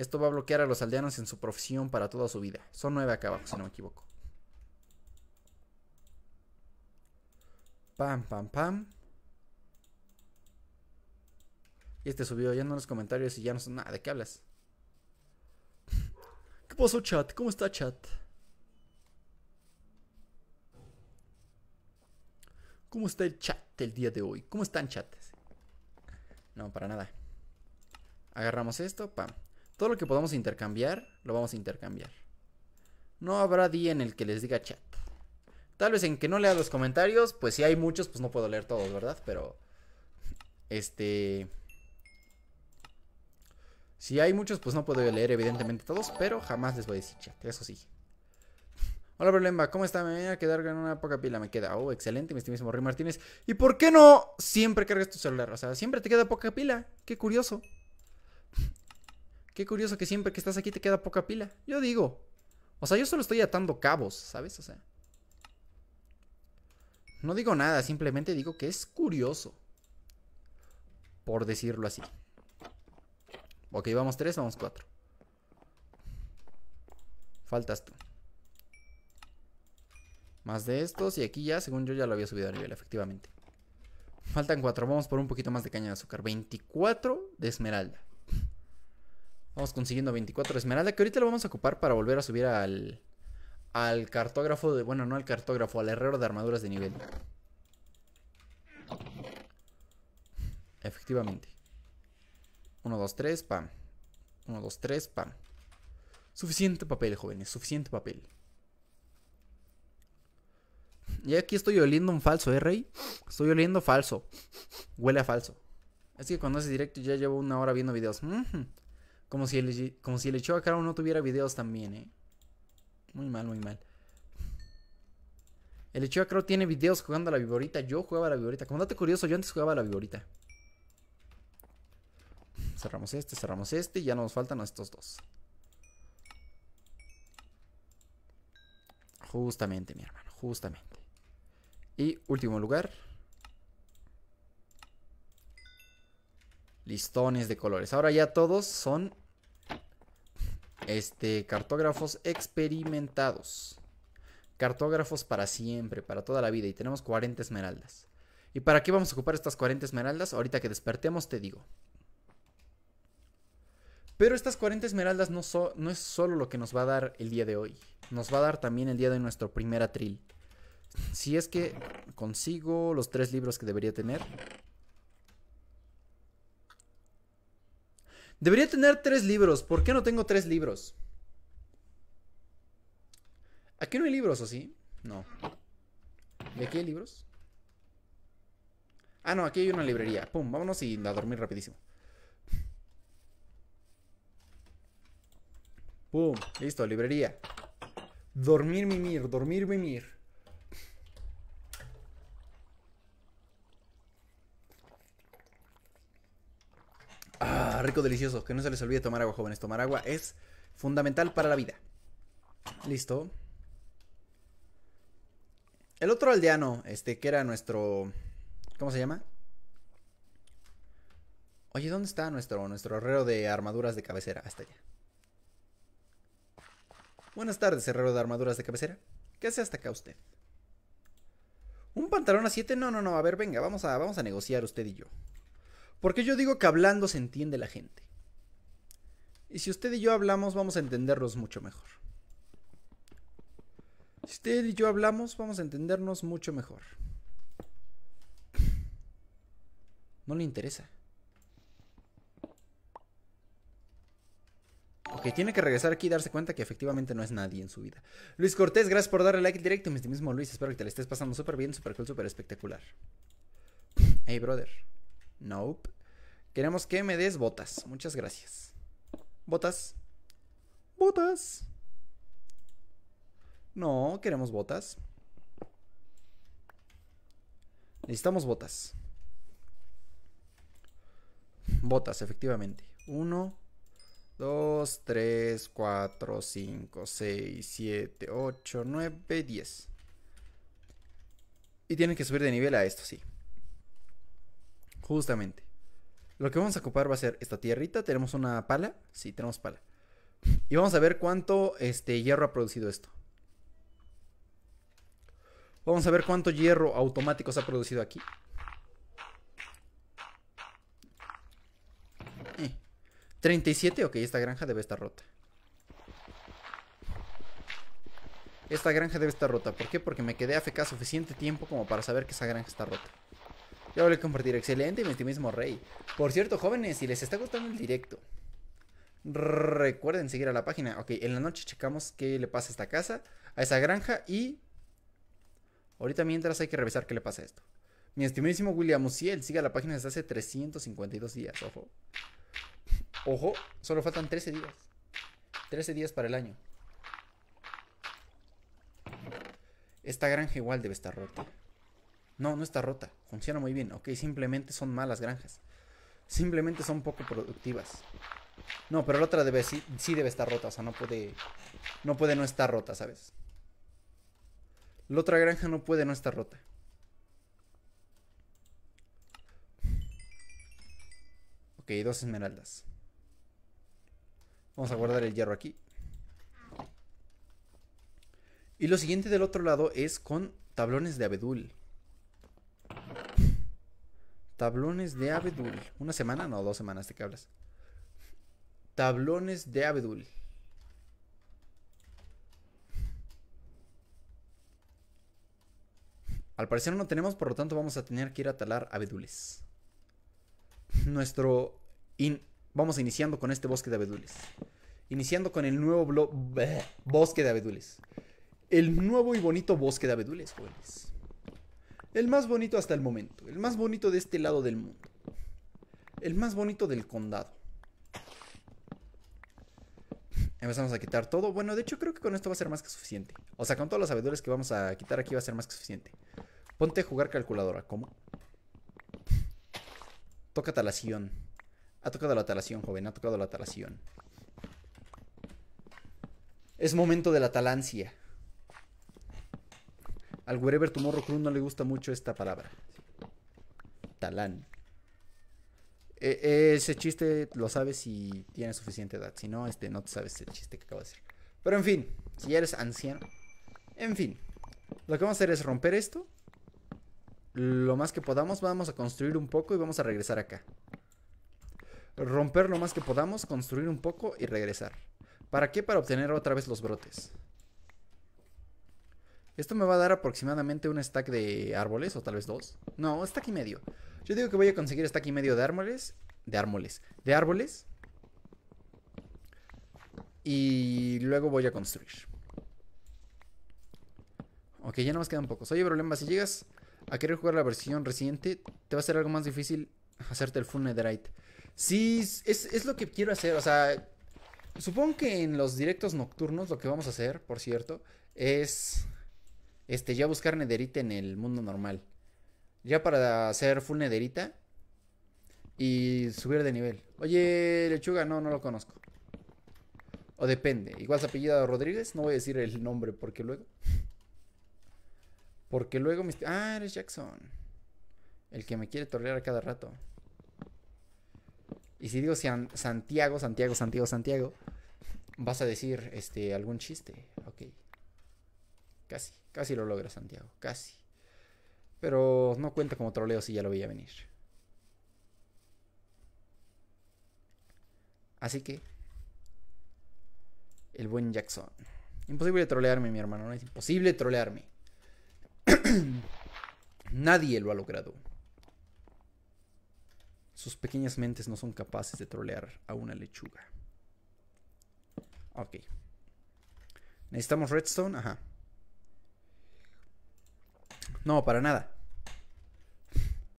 Esto va a bloquear a los aldeanos en su profesión para toda su vida. Son nueve acá abajo, si no me equivoco. Pam, pam, pam. Y este subió ya en los comentarios y ya no son nada. ¿De qué hablas? ¿Qué pasó, chat? ¿Cómo está, chat? ¿Cómo está el chat el día de hoy? ¿Cómo están, chats? No, para nada. Agarramos esto, pam. Todo lo que podamos intercambiar, lo vamos a intercambiar. No habrá día en el que les diga chat. Tal vez en que no lea los comentarios, pues si hay muchos, pues no puedo leer todos, ¿verdad? Pero, este... Si hay muchos, pues no puedo leer evidentemente todos, pero jamás les voy a decir chat, eso sí. Hola, problema ¿cómo está? Me voy a quedar con una poca pila, me queda. Oh, excelente, mi estimísimo Rey Martínez. ¿Y por qué no siempre cargas tu celular? O sea, siempre te queda poca pila, qué curioso. Qué curioso que siempre que estás aquí te queda poca pila. Yo digo. O sea, yo solo estoy atando cabos, ¿sabes? O sea. No digo nada, simplemente digo que es curioso. Por decirlo así. Ok, vamos tres, vamos cuatro. Faltas tú. Más de estos y aquí ya, según yo, ya lo había subido a nivel, efectivamente. Faltan cuatro, vamos por un poquito más de caña de azúcar. 24 de esmeralda. Vamos consiguiendo 24 de esmeralda, que ahorita lo vamos a ocupar para volver a subir al, al cartógrafo de... Bueno, no al cartógrafo, al herrero de armaduras de nivel. Efectivamente. 1, 2, 3, pam. 1, 2, 3, pam. Suficiente papel, jóvenes, suficiente papel. Y aquí estoy oliendo un falso, ¿eh, Rey? Estoy oliendo falso. Huele a falso. Así que cuando hace directo ya llevo una hora viendo videos. Como si el, como si no tuviera videos también, ¿eh? Muy mal, muy mal. El a Caro tiene videos jugando a la viborita. Yo jugaba a la viborita. Como date curioso, yo antes jugaba a la viborita. Cerramos este, cerramos este. Y ya nos faltan estos dos. Justamente, mi hermano. Justamente. Y último lugar. listones de colores. Ahora ya todos son este, cartógrafos experimentados. Cartógrafos para siempre, para toda la vida. Y tenemos 40 esmeraldas. ¿Y para qué vamos a ocupar estas 40 esmeraldas? Ahorita que despertemos te digo. Pero estas 40 esmeraldas no, no es solo lo que nos va a dar el día de hoy. Nos va a dar también el día de nuestro primer atril. Si es que consigo los tres libros que debería tener. Debería tener tres libros. ¿Por qué no tengo tres libros? Aquí no hay libros, ¿o sí? No. ¿De aquí hay libros? Ah, no, aquí hay una librería. Pum, vámonos y a dormir rapidísimo. Pum, listo, librería. Dormir, mimir, dormir, mimir. rico, delicioso. Que no se les olvide tomar agua, jóvenes. Tomar agua es fundamental para la vida. Listo. El otro aldeano, este, que era nuestro... ¿Cómo se llama? Oye, ¿dónde está nuestro, nuestro herrero de armaduras de cabecera? Hasta allá. Buenas tardes, herrero de armaduras de cabecera. ¿Qué hace hasta acá usted? ¿Un pantalón a 7? No, no, no. A ver, venga, vamos a, vamos a negociar usted y yo. Porque yo digo que hablando se entiende la gente. Y si usted y yo hablamos, vamos a entendernos mucho mejor. Si usted y yo hablamos, vamos a entendernos mucho mejor. No le interesa. Ok, tiene que regresar aquí y darse cuenta que efectivamente no es nadie en su vida. Luis Cortés, gracias por darle like directo, mi mismo Luis. Espero que te la estés pasando súper bien, súper cool, súper espectacular. Hey, brother. Nope. Queremos que me des botas. Muchas gracias. Botas. Botas. No, queremos botas. Necesitamos botas. Botas, efectivamente. 1, 2, 3, 4, 5, 6, 7, 8, 9, 10. Y tienen que subir de nivel a esto, sí. Justamente. Lo que vamos a ocupar va a ser esta tierrita. Tenemos una pala. Sí, tenemos pala. Y vamos a ver cuánto este, hierro ha producido esto. Vamos a ver cuánto hierro automático se ha producido aquí. 37, eh, ok, esta granja debe estar rota. Esta granja debe estar rota. ¿Por qué? Porque me quedé FK suficiente tiempo como para saber que esa granja está rota. Ya voy a compartir. Excelente, mi estimísimo rey. Por cierto, jóvenes, si les está gustando el directo, recuerden seguir a la página. Ok, en la noche checamos qué le pasa a esta casa, a esa granja y... Ahorita mientras hay que revisar qué le pasa a esto. Mi estimísimo William Uciel sigue la página desde hace 352 días, ojo. Ojo, solo faltan 13 días. 13 días para el año. Esta granja igual debe estar rota. No, no está rota. Funciona muy bien. Ok, simplemente son malas granjas. Simplemente son poco productivas. No, pero la otra debe, sí, sí debe estar rota. O sea, no puede. No puede no estar rota, ¿sabes? La otra granja no puede no estar rota. Ok, dos esmeraldas. Vamos a guardar el hierro aquí. Y lo siguiente del otro lado es con tablones de abedul. Tablones de abedul. ¿Una semana? No, dos semanas, ¿de qué hablas? Tablones de abedul. Al parecer no tenemos, por lo tanto vamos a tener que ir a talar abedules. Nuestro... In... Vamos iniciando con este bosque de abedules. Iniciando con el nuevo bosque de abedules. El nuevo y bonito bosque de abedules, jóvenes. El más bonito hasta el momento. El más bonito de este lado del mundo. El más bonito del condado. Empezamos a quitar todo. Bueno, de hecho creo que con esto va a ser más que suficiente. O sea, con todos los sabedores que vamos a quitar aquí va a ser más que suficiente. Ponte a jugar calculadora. ¿Cómo? Toca talación. Ha tocado la talación, joven. Ha tocado la talación. Es momento de la talancia. Al Wherever Tomorrow Crew no le gusta mucho esta palabra. Talán. E, ese chiste lo sabes si tienes suficiente edad. Si no, este, no te sabes el chiste que acabo de hacer. Pero en fin, si eres anciano. En fin. Lo que vamos a hacer es romper esto. Lo más que podamos, vamos a construir un poco y vamos a regresar acá. Romper lo más que podamos, construir un poco y regresar. ¿Para qué? Para obtener otra vez los brotes. Esto me va a dar aproximadamente un stack de árboles, o tal vez dos. No, stack y medio. Yo digo que voy a conseguir stack y medio de árboles. De árboles. De árboles. Y luego voy a construir. Ok, ya no más quedan pocos. Oye, problema, si llegas a querer jugar la versión reciente, te va a ser algo más difícil hacerte el full netherite. Sí, es, es lo que quiero hacer. O sea, supongo que en los directos nocturnos lo que vamos a hacer, por cierto, es este, ya buscar nederita en el mundo normal. Ya para hacer full nederita y subir de nivel. Oye, lechuga, no, no lo conozco. O depende. Igual se apellido Rodríguez. No voy a decir el nombre porque luego. Porque luego mis... Ah, eres Jackson. El que me quiere torrear a cada rato. Y si digo Santiago, Santiago, Santiago, Santiago, vas a decir este algún chiste. Ok. Casi, casi lo logra Santiago, casi. Pero no cuenta como troleo si ya lo veía venir. Así que. El buen Jackson. Imposible trolearme, mi hermano. No es imposible trolearme. Nadie lo ha logrado. Sus pequeñas mentes no son capaces de trolear a una lechuga. Ok. Necesitamos redstone. Ajá. No, para nada.